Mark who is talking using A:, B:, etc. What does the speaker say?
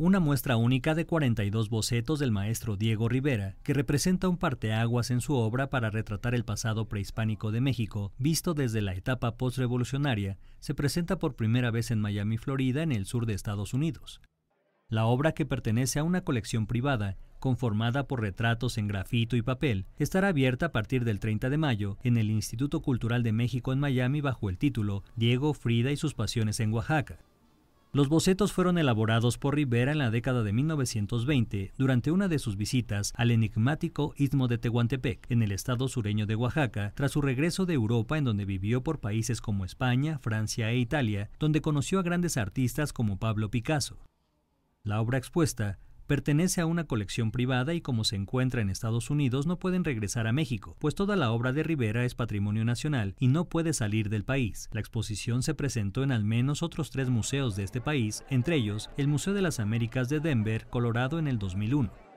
A: una muestra única de 42 bocetos del maestro Diego Rivera, que representa un parteaguas en su obra para retratar el pasado prehispánico de México, visto desde la etapa postrevolucionaria, se presenta por primera vez en Miami, Florida, en el sur de Estados Unidos. La obra, que pertenece a una colección privada, conformada por retratos en grafito y papel, estará abierta a partir del 30 de mayo en el Instituto Cultural de México en Miami bajo el título Diego Frida y sus pasiones en Oaxaca. Los bocetos fueron elaborados por Rivera en la década de 1920 durante una de sus visitas al enigmático Istmo de Tehuantepec, en el estado sureño de Oaxaca, tras su regreso de Europa en donde vivió por países como España, Francia e Italia, donde conoció a grandes artistas como Pablo Picasso. La obra expuesta pertenece a una colección privada y como se encuentra en Estados Unidos no pueden regresar a México, pues toda la obra de Rivera es patrimonio nacional y no puede salir del país. La exposición se presentó en al menos otros tres museos de este país, entre ellos el Museo de las Américas de Denver, Colorado en el 2001.